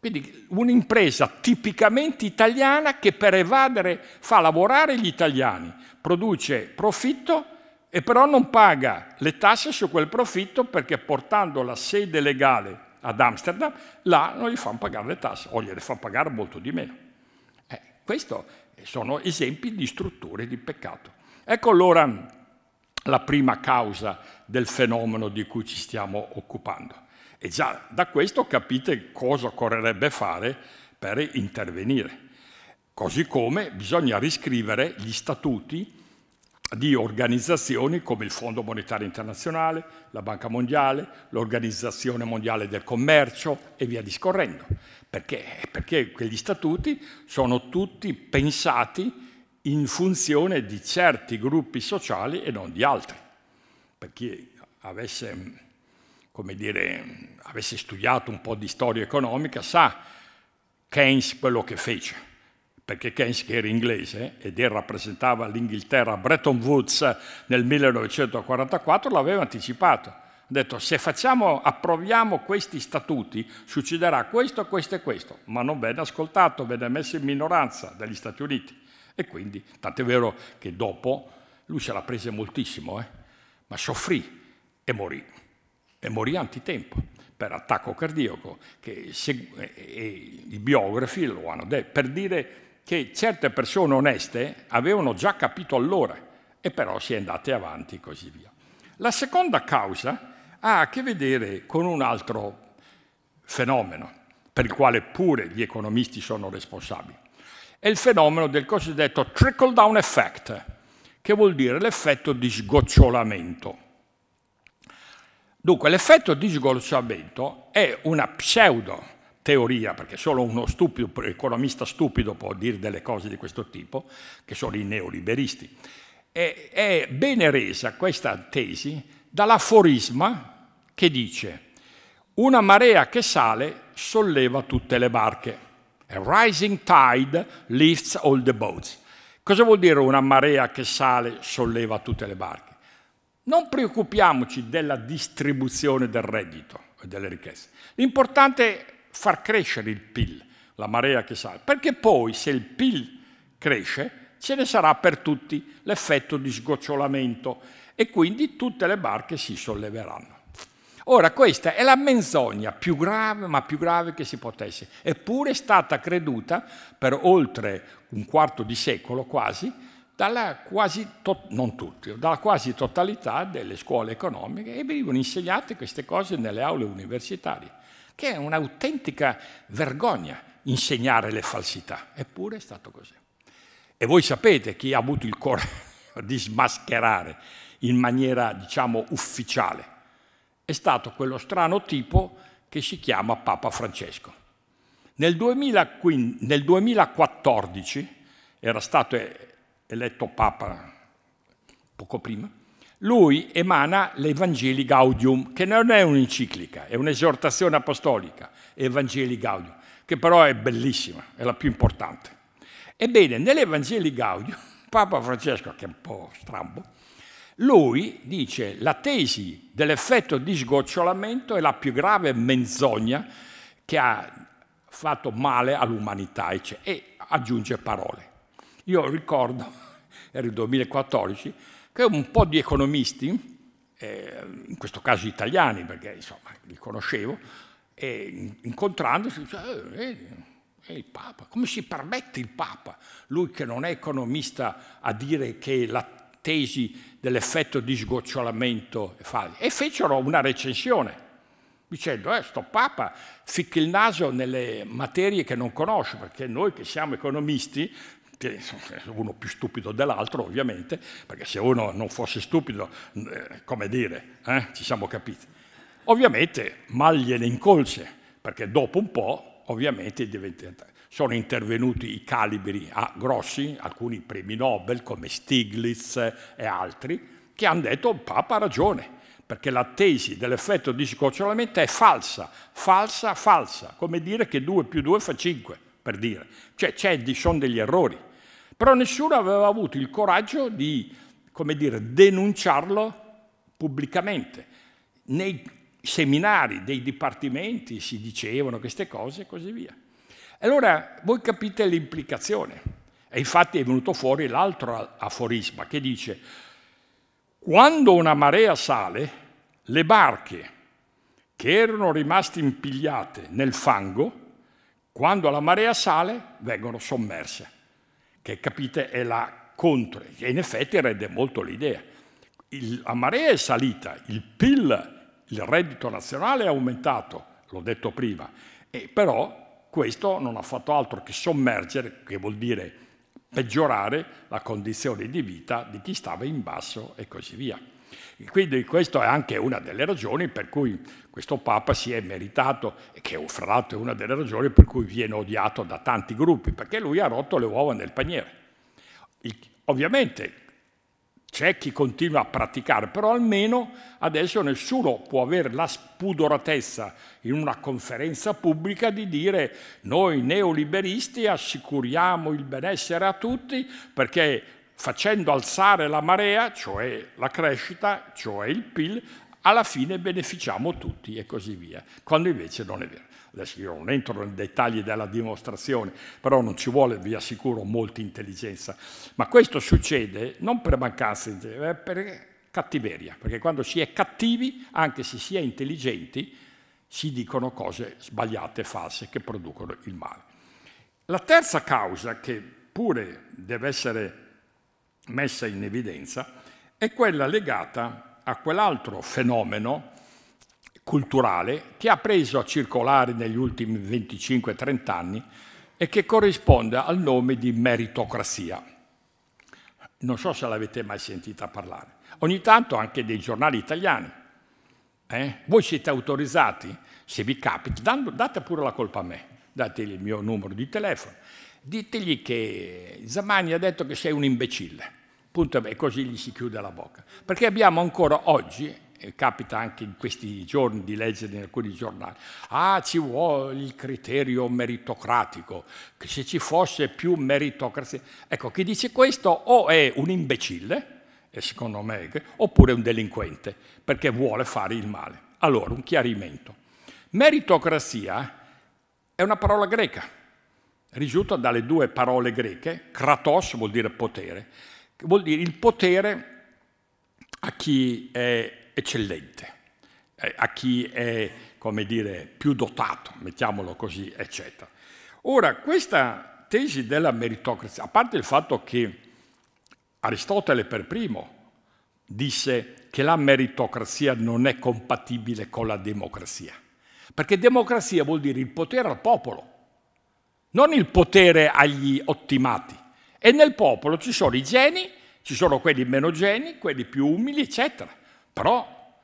Speaker 1: Quindi un'impresa tipicamente italiana che per evadere fa lavorare gli italiani, produce profitto e però non paga le tasse su quel profitto perché portando la sede legale ad Amsterdam, là non gli fanno pagare le tasse o gliele fanno pagare molto di meno. Eh, questi sono esempi di strutture di peccato. Ecco allora la prima causa del fenomeno di cui ci stiamo occupando. E già da questo capite cosa occorrerebbe fare per intervenire. Così come bisogna riscrivere gli statuti di organizzazioni come il Fondo Monetario Internazionale, la Banca Mondiale, l'Organizzazione Mondiale del Commercio e via discorrendo. Perché? Perché quegli statuti sono tutti pensati in funzione di certi gruppi sociali e non di altri per chi avesse, dire, avesse studiato un po' di storia economica, sa Keynes quello che fece perché Keynes che era inglese ed era, rappresentava l'Inghilterra a Bretton Woods nel 1944 l'aveva anticipato. Ha detto se facciamo, approviamo questi statuti succederà questo, questo e questo, ma non venne ascoltato, venne messo in minoranza dagli Stati Uniti. E quindi, tant'è vero che dopo lui se la prese moltissimo, eh? ma soffrì e morì. E morì antitempo per attacco cardiaco che segu- i biografi lo hanno detto, per dire che certe persone oneste avevano già capito allora e però si è andate avanti e così via. La seconda causa ha a che vedere con un altro fenomeno per il quale pure gli economisti sono responsabili. È il fenomeno del cosiddetto trickle down effect, che vuol dire l'effetto di sgocciolamento. Dunque, l'effetto di sgocciolamento è una pseudo teoria, perché solo uno stupido, economista stupido può dire delle cose di questo tipo, che sono i neoliberisti. E, è bene resa questa tesi dall'aforisma che dice una marea che sale solleva tutte le barche. A rising tide lifts all the boats. Cosa vuol dire una marea che sale solleva tutte le barche? Non preoccupiamoci della distribuzione del reddito e delle ricchezze. L'importante è far crescere il PIL, la marea che sale, perché poi se il PIL cresce ce ne sarà per tutti l'effetto di sgocciolamento e quindi tutte le barche si solleveranno. Ora, questa è la menzogna più grave, ma più grave che si potesse, eppure è stata creduta per oltre un quarto di secolo quasi, dalla quasi, tutti, dalla quasi totalità delle scuole economiche e venivano insegnate queste cose nelle aule universitarie, che è un'autentica vergogna insegnare le falsità, eppure è stato così. E voi sapete chi ha avuto il coraggio <laughs> di smascherare in maniera, diciamo, ufficiale è stato quello strano tipo che si chiama Papa Francesco. Nel, 2014 era stato eletto Papa poco prima, lui emana l'Evangeli Gaudium, che non è un'enciclica, è un'esortazione apostolica, Evangeli Gaudium, che però è bellissima, è la più importante. Ebbene, nell'Evangeli Gaudium, Papa Francesco, che è un po' strambo, lui dice la tesi dell'effetto di sgocciolamento è la più grave menzogna che ha fatto male all'umanità e aggiunge parole. Io ricordo, <laughs> era il 2014, che un po' di economisti, eh, in questo caso italiani perché insomma li conoscevo, eh, incontrandosi dicevano eh, il Papa, come si permette il Papa, lui che non è economista, a dire che la tesi dell'effetto di sgocciolamento e fecero una recensione dicendo eh, sto papa ficca il naso nelle materie che non conosce perché noi che siamo economisti che uno più stupido dell'altro ovviamente perché se uno non fosse stupido eh, come dire eh, ci siamo capiti ovviamente mal gliene incolse perché dopo un po' ovviamente diventa sono intervenuti i calibri grossi, alcuni premi Nobel come Stiglitz e altri, che hanno detto il Papa ha ragione, perché la tesi dell'effetto di scocciolamento è falsa, falsa, falsa, come dire che 2 più 2 fa 5, per dire. Cioè ci sono degli errori. Però nessuno aveva avuto il coraggio di, come dire, denunciarlo pubblicamente. Nei seminari dei dipartimenti si dicevano queste cose e così via. Allora voi capite l'implicazione. E infatti è venuto fuori l'altro aforisma che dice quando una marea sale, le barche che erano rimaste impigliate nel fango, quando la marea sale, vengono sommerse. Che capite è la contro. che in effetti rende molto l'idea. Il, la marea è salita, il PIL, il reddito nazionale è aumentato, l'ho detto prima, e però questo non ha fatto altro che sommergere, che vuol dire peggiorare la condizione di vita di chi stava in basso e così via. Quindi questa è anche una delle ragioni per cui questo Papa si è meritato, e che fra l'altro è una delle ragioni per cui viene odiato da tanti gruppi, perché lui ha rotto le uova nel paniere. Il, ovviamente c'è chi continua a praticare, però almeno adesso nessuno può avere la spudoratezza in una conferenza pubblica di dire noi neoliberisti assicuriamo il benessere a tutti perché facendo alzare la marea, cioè la crescita, cioè il PIL, alla fine beneficiamo tutti e così via, quando invece non è vero adesso io non entro nei dettagli della dimostrazione, però non ci vuole, vi assicuro, molta intelligenza. Ma questo succede non per mancanza di intelligenza, per cattiveria, perché quando si è cattivi, anche se si è intelligenti, si dicono cose sbagliate, false, che producono il male. La terza causa, che pure deve essere messa in evidenza, è quella legata a quell'altro fenomeno culturale che ha preso a circolare negli ultimi 25-30 anni e che corrisponde al nome di meritocrazia. Non so se l'avete mai sentita parlare. Ogni tanto anche dei giornali italiani. Eh? Voi siete autorizzati, se vi capita, date pure la colpa a me, dategli il mio numero di telefono, ditegli che Zamani ha detto che sei un imbecille. Punto, e così gli si chiude la bocca. Perché abbiamo ancora oggi eh, capita anche in questi giorni di leggere in alcuni giornali, ah ci vuole il criterio meritocratico, che se ci fosse più meritocrazia. Ecco, chi dice questo o è un imbecille, eh, secondo me, oppure un delinquente, perché vuole fare il male. Allora, un chiarimento. Meritocrazia è una parola greca, risulta dalle due parole greche, kratos vuol dire potere, vuol dire il potere a chi è eccellente, eh, a chi è, come dire, più dotato, mettiamolo così, eccetera. Ora, questa tesi della meritocrazia, a parte il fatto che Aristotele per primo disse che la meritocrazia non è compatibile con la democrazia, perché democrazia vuol dire il potere al popolo, non il potere agli ottimati. E nel popolo ci sono i geni, ci sono quelli meno geni, quelli più umili, eccetera. Però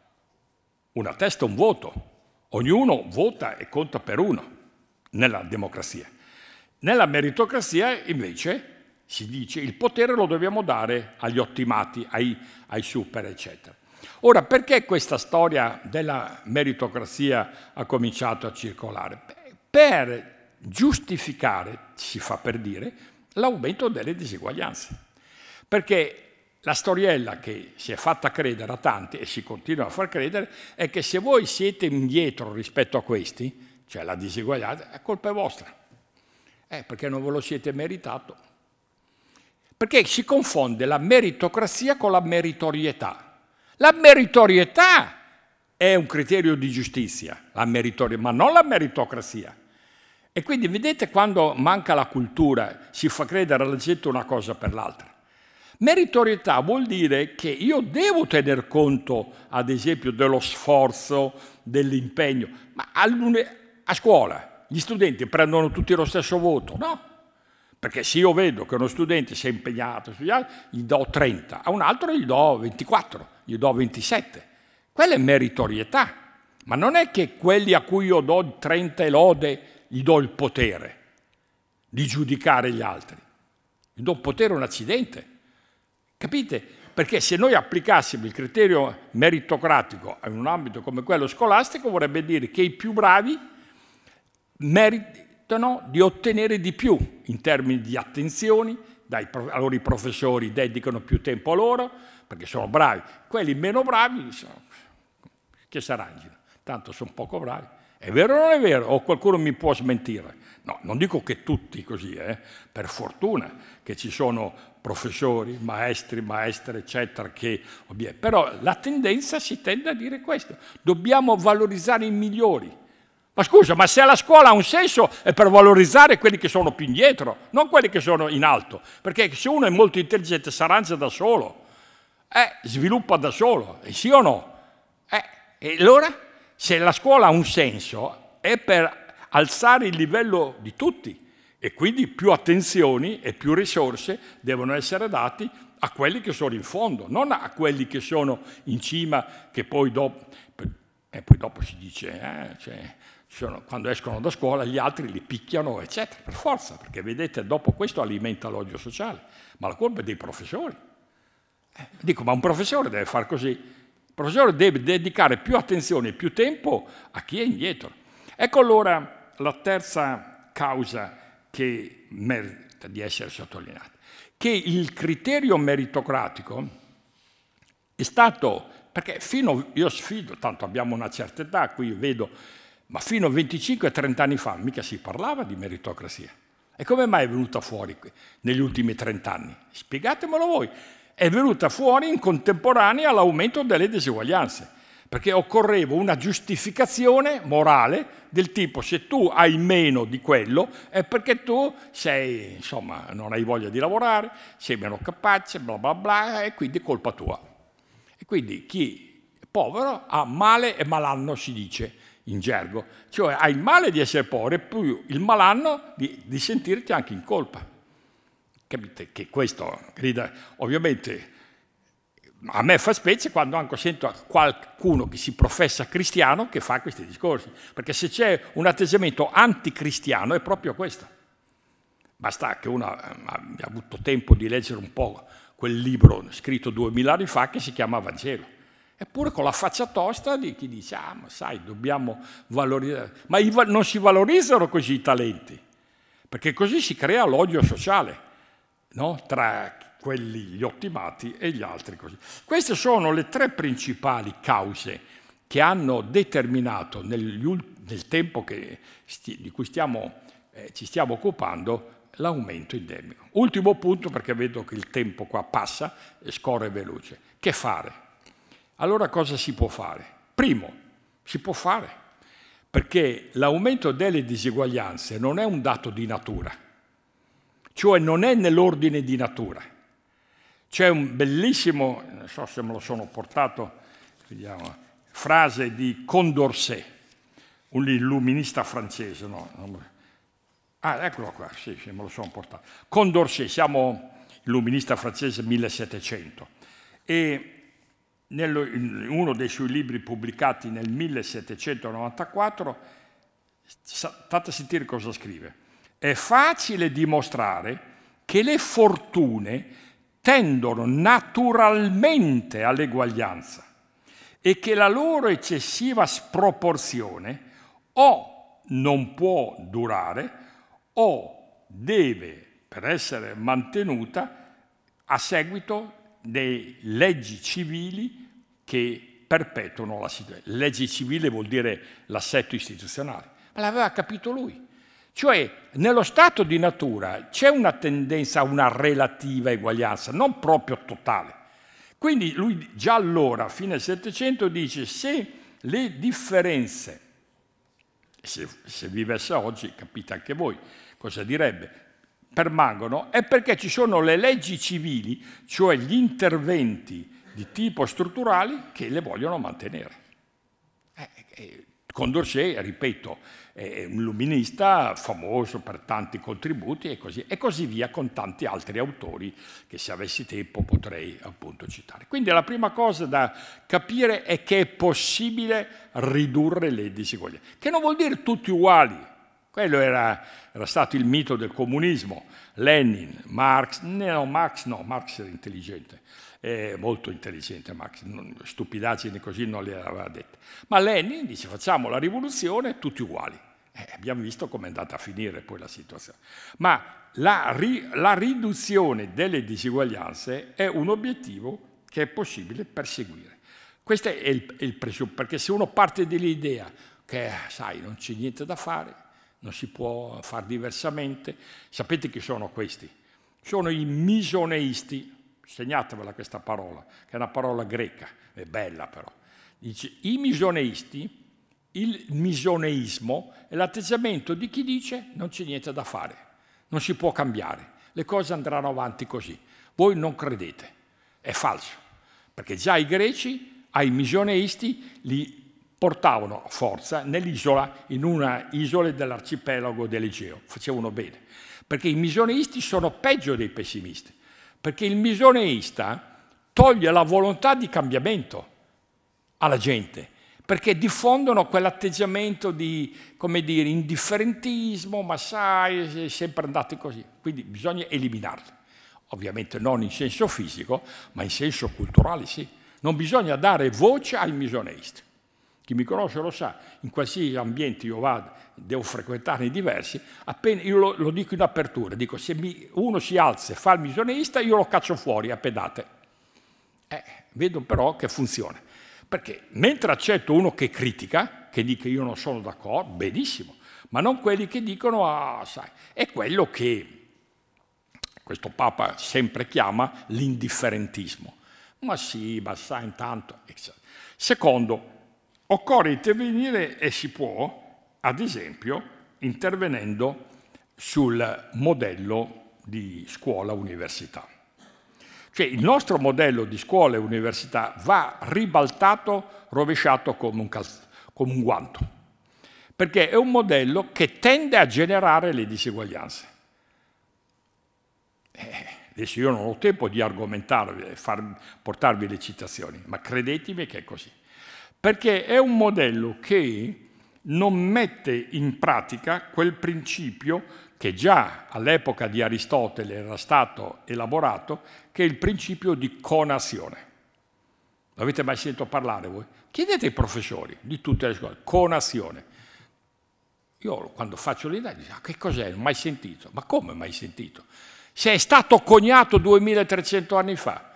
Speaker 1: una testa, un voto. Ognuno vota e conta per uno nella democrazia. Nella meritocrazia invece si dice il potere lo dobbiamo dare agli ottimati, ai, ai super, eccetera. Ora, perché questa storia della meritocrazia ha cominciato a circolare? Per giustificare, si fa per dire, l'aumento delle diseguaglianze. Perché la storiella che si è fatta credere a tanti e si continua a far credere è che se voi siete indietro rispetto a questi, cioè la diseguaglianza, è colpa vostra, eh, perché non ve lo siete meritato. Perché si confonde la meritocrazia con la meritorietà. La meritorietà è un criterio di giustizia, ma non la meritocrazia. E quindi vedete quando manca la cultura, si fa credere alla gente una cosa per l'altra. Meritorietà vuol dire che io devo tener conto, ad esempio, dello sforzo, dell'impegno. Ma a scuola gli studenti prendono tutti lo stesso voto? No. Perché se io vedo che uno studente si è impegnato, gli do 30, a un altro gli do 24, gli do 27. Quella è meritorietà. Ma non è che quelli a cui io do 30 lode gli do il potere di giudicare gli altri. Gli do potere a un accidente. Capite? Perché se noi applicassimo il criterio meritocratico in un ambito come quello scolastico vorrebbe dire che i più bravi meritano di ottenere di più in termini di attenzioni, dai, allora i professori dedicano più tempo a loro perché sono bravi, quelli meno bravi sono, che s'arrangiano, tanto sono poco bravi. È vero o non è vero? O qualcuno mi può smentire? No, non dico che tutti così, eh? per fortuna che ci sono professori, maestri, maestre, eccetera, che... Però la tendenza si tende a dire questo, dobbiamo valorizzare i migliori. Ma scusa, ma se la scuola ha un senso è per valorizzare quelli che sono più indietro, non quelli che sono in alto, perché se uno è molto intelligente si s'arrangia da solo, eh, sviluppa da solo, eh, sì o no? Eh, e allora se la scuola ha un senso è per alzare il livello di tutti, e quindi più attenzioni e più risorse devono essere dati a quelli che sono in fondo, non a quelli che sono in cima, che poi dopo, eh, poi dopo si dice, eh, cioè, sono, quando escono da scuola gli altri li picchiano, eccetera, per forza, perché vedete, dopo questo alimenta l'odio sociale, ma la colpa è dei professori. Eh, dico, ma un professore deve far così, il professore deve dedicare più attenzione e più tempo a chi è indietro. Ecco allora la terza causa che merita di essere sottolineata, che il criterio meritocratico è stato, perché fino, io sfido, tanto abbiamo una certa età, qui vedo, ma fino a 25-30 anni fa mica si parlava di meritocrazia. E come mai è venuta fuori negli ultimi 30 anni? Spiegatemelo voi. È venuta fuori in contemporanea all'aumento delle diseguaglianze perché occorreva una giustificazione morale del tipo se tu hai meno di quello è perché tu sei, insomma, non hai voglia di lavorare, sei meno capace, bla bla bla, e quindi è colpa tua. E quindi chi è povero ha male e malanno, si dice in gergo, cioè hai il male di essere povero e più il malanno di, di sentirti anche in colpa. Capite che questo grida, ovviamente a me fa specie quando anche sento qualcuno che si professa cristiano che fa questi discorsi, perché se c'è un atteggiamento anticristiano è proprio questo. Basta che uno ehm, abbia avuto tempo di leggere un po' quel libro scritto duemila anni fa che si chiama Vangelo. Eppure con la faccia tosta di chi dice, ah ma sai, dobbiamo valorizzare. Ma non si valorizzano così i talenti, perché così si crea l'odio sociale no? tra quelli, gli ottimati e gli altri così. Queste sono le tre principali cause che hanno determinato nel tempo sti, di cui stiamo, eh, ci stiamo occupando l'aumento endemico. Ultimo punto perché vedo che il tempo qua passa e scorre veloce. Che fare? Allora cosa si può fare? Primo, si può fare perché l'aumento delle diseguaglianze non è un dato di natura, cioè non è nell'ordine di natura. C'è un bellissimo, non so se me lo sono portato, vediamo, frase di Condorcet, un illuminista francese, no? Ah, eccolo qua, sì, sì, me lo sono portato. Condorcet, siamo illuminista francese 1700. E nello, in uno dei suoi libri pubblicati nel 1794, state a sentire cosa scrive. È facile dimostrare che le fortune tendono naturalmente all'eguaglianza e che la loro eccessiva sproporzione o non può durare o deve, per essere mantenuta, a seguito delle leggi civili che perpetuano la situazione. Legge civile vuol dire l'assetto istituzionale, ma l'aveva capito lui. Cioè, nello stato di natura c'è una tendenza a una relativa eguaglianza, non proprio totale. Quindi lui già allora, fine Settecento, dice se le differenze, se, se vivesse oggi, capite anche voi cosa direbbe, permangono è perché ci sono le leggi civili, cioè gli interventi di tipo strutturali, che le vogliono mantenere. Eh, eh, Condorcet, ripeto, è un luminista famoso per tanti contributi e così, e così, via con tanti altri autori che se avessi tempo potrei appunto citare. Quindi la prima cosa da capire è che è possibile ridurre le diseguaglianze, che non vuol dire tutti uguali, quello era, era, stato il mito del comunismo. Lenin, Marx, no, Marx no, Marx era intelligente, eh, molto intelligente Marx, stupidaggini così non le aveva dette. Ma Lenin dice facciamo la rivoluzione tutti uguali. Eh, abbiamo visto come è andata a finire poi la situazione. Ma la, ri, la riduzione delle disuguaglianze è un obiettivo che è possibile perseguire. Questo è il, il presupposto, perché se uno parte dell'idea che, sai, non c'è niente da fare, non si può far diversamente. Sapete chi sono questi? Sono i misoneisti, segnatevela questa parola, che è una parola greca, è bella però. Dice, i misoneisti, il misoneismo è l'atteggiamento di chi dice non c'è niente da fare, non si può cambiare, le cose andranno avanti così. Voi non credete, è falso, perché già i greci, ai misoneisti, li portavano forza nell'isola, in una isola dell'arcipelago dell'Egeo. Facevano bene, perché i misoneisti sono peggio dei pessimisti, perché il misoneista toglie la volontà di cambiamento alla gente, perché diffondono quell'atteggiamento di, come dire, indifferentismo, ma sai, è sempre andato così. Quindi bisogna eliminarli. Ovviamente non in senso fisico, ma in senso culturale sì. Non bisogna dare voce ai misoneisti. Chi mi conosce lo sa, in qualsiasi ambiente io vado, devo frequentarne diversi, appena, io lo, lo dico in apertura, dico se mi, uno si alza e fa il misionista io lo caccio fuori a pedate. Eh, vedo però che funziona, perché mentre accetto uno che critica, che dice io non sono d'accordo, benissimo, ma non quelli che dicono, ah sai, è quello che questo Papa sempre chiama l'indifferentismo. Ma sì, ma sai intanto. Eccetera. Secondo, Occorre intervenire e si può, ad esempio, intervenendo sul modello di scuola-università. Cioè il nostro modello di scuola e università va ribaltato, rovesciato come un, cal- come un guanto, perché è un modello che tende a generare le diseguaglianze. Eh, adesso io non ho tempo di argomentare, far, portarvi le citazioni, ma credetemi che è così perché è un modello che non mette in pratica quel principio che già all'epoca di Aristotele era stato elaborato, che è il principio di conazione. L'avete mai sentito parlare voi? Chiedete ai professori di tutte le scuole, conazione. Io quando faccio l'idea dico, ah, che cos'è? Non mai sentito. Ma come mai sentito? Se è stato coniato 2300 anni fa,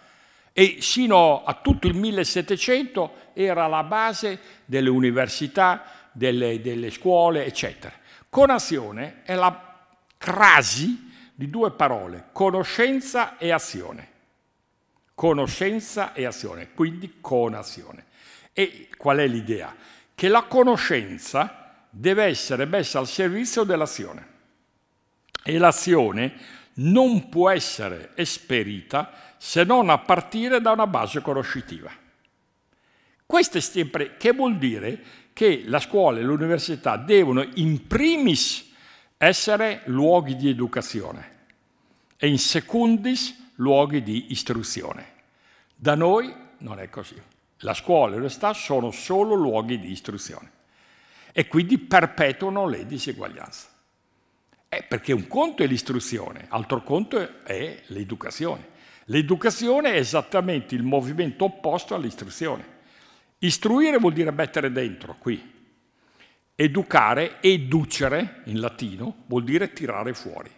Speaker 1: e sino a tutto il 1700 era la base delle università, delle, delle scuole, eccetera. Conazione è la crasi di due parole, conoscenza e azione. Conoscenza e azione, quindi conazione. E qual è l'idea? Che la conoscenza deve essere messa al servizio dell'azione e l'azione non può essere esperita se non a partire da una base conoscitiva. Questo è sempre, che vuol dire che la scuola e l'università devono in primis essere luoghi di educazione e in secundis luoghi di istruzione. Da noi non è così. La scuola e l'università sono solo luoghi di istruzione e quindi perpetuano le diseguaglianze. Eh, perché un conto è l'istruzione, altro conto è l'educazione. L'educazione è esattamente il movimento opposto all'istruzione. Istruire vuol dire mettere dentro, qui. Educare, educere in latino, vuol dire tirare fuori.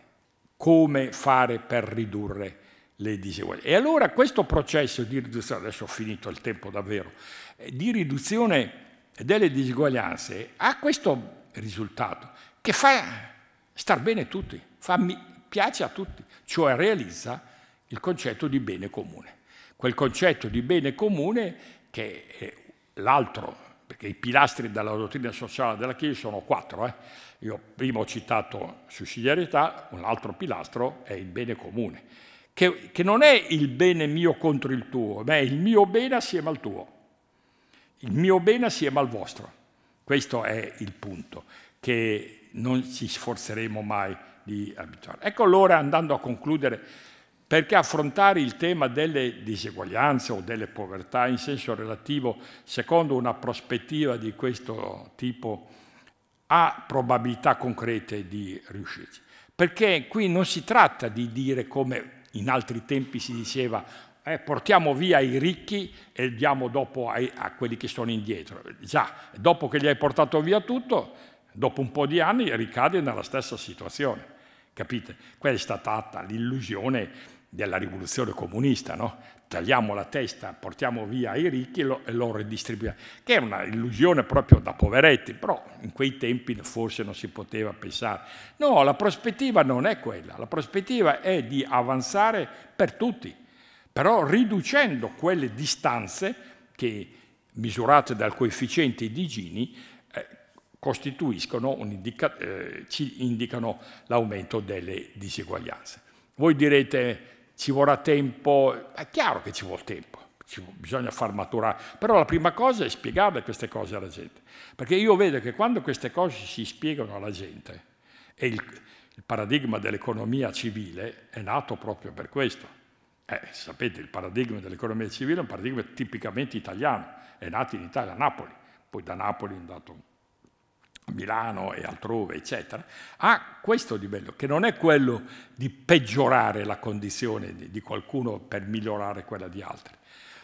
Speaker 1: Come fare per ridurre le diseguaglianze. E allora questo processo di riduzione, adesso ho finito il tempo davvero, eh, di riduzione delle diseguaglianze ha questo risultato che fa star bene tutti, fa, piace a tutti, cioè realizza il concetto di bene comune. Quel concetto di bene comune che è l'altro, perché i pilastri della dottrina sociale della Chiesa sono quattro. Eh? Io prima ho citato sussidiarietà, un altro pilastro è il bene comune, che, che non è il bene mio contro il tuo, ma è il mio bene assieme al tuo, il mio bene assieme al vostro. Questo è il punto che non ci sforzeremo mai di abituare. Ecco allora, andando a concludere, perché affrontare il tema delle diseguaglianze o delle povertà in senso relativo, secondo una prospettiva di questo tipo, ha probabilità concrete di riuscirci. Perché qui non si tratta di dire come in altri tempi si diceva eh, portiamo via i ricchi e diamo dopo ai, a quelli che sono indietro. Già, dopo che gli hai portato via tutto, dopo un po' di anni ricade nella stessa situazione. Capite? Questa è stata l'illusione della rivoluzione comunista, no? tagliamo la testa, portiamo via i ricchi e lo, e lo redistribuiamo, che è un'illusione proprio da poveretti, però in quei tempi forse non si poteva pensare. No, la prospettiva non è quella, la prospettiva è di avanzare per tutti, però riducendo quelle distanze che misurate dal coefficiente di Gini eh, costituiscono indica eh, ci indicano l'aumento delle diseguaglianze. Voi direte ci vorrà tempo, è chiaro che ci vuole tempo, ci, bisogna far maturare, però la prima cosa è spiegare queste cose alla gente, perché io vedo che quando queste cose si spiegano alla gente, e il, il paradigma dell'economia civile è nato proprio per questo, eh, sapete il paradigma dell'economia civile è un paradigma tipicamente italiano, è nato in Italia a Napoli, poi da Napoli è andato un Milano e altrove, eccetera, ha questo livello, che non è quello di peggiorare la condizione di qualcuno per migliorare quella di altri,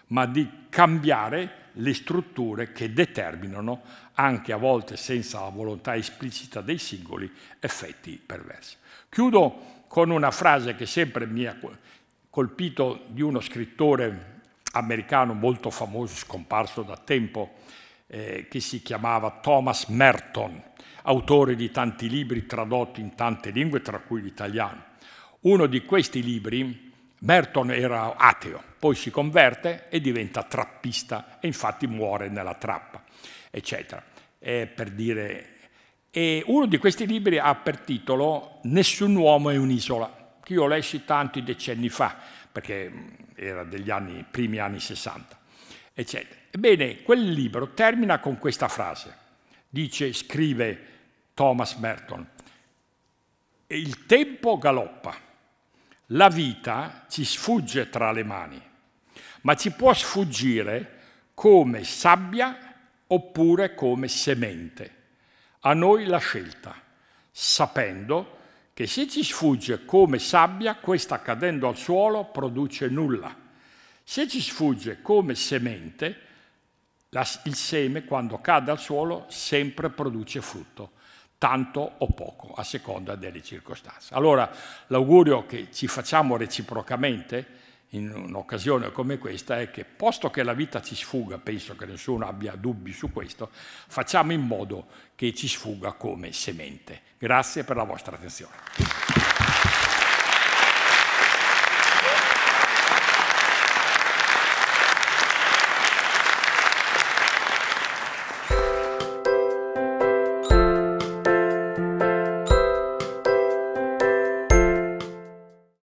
Speaker 1: ma di cambiare le strutture che determinano, anche a volte senza la volontà esplicita dei singoli, effetti perversi. Chiudo con una frase che sempre mi ha colpito di uno scrittore americano molto famoso, scomparso da tempo, eh, che si chiamava Thomas Merton, autore di tanti libri tradotti in tante lingue, tra cui l'italiano. Uno di questi libri, Merton era ateo, poi si converte e diventa trappista e infatti muore nella trappa, eccetera. E eh, per dire... E uno di questi libri ha per titolo Nessun uomo è un'isola, che io ho lessi tanti decenni fa, perché mm, era degli anni, primi anni 60, eccetera. Ebbene, quel libro termina con questa frase. Dice, scrive Thomas Merton, il tempo galoppa, la vita ci sfugge tra le mani, ma ci può sfuggire come sabbia oppure come semente. A noi la scelta, sapendo che se ci sfugge come sabbia, questa cadendo al suolo produce nulla. Se ci sfugge come semente, il seme quando cade al suolo sempre produce frutto, tanto o poco, a seconda delle circostanze. Allora l'augurio che ci facciamo reciprocamente in un'occasione come questa è che, posto che la vita ci sfuga, penso che nessuno abbia dubbi su questo, facciamo in modo che ci sfuga come semente. Grazie per la vostra attenzione.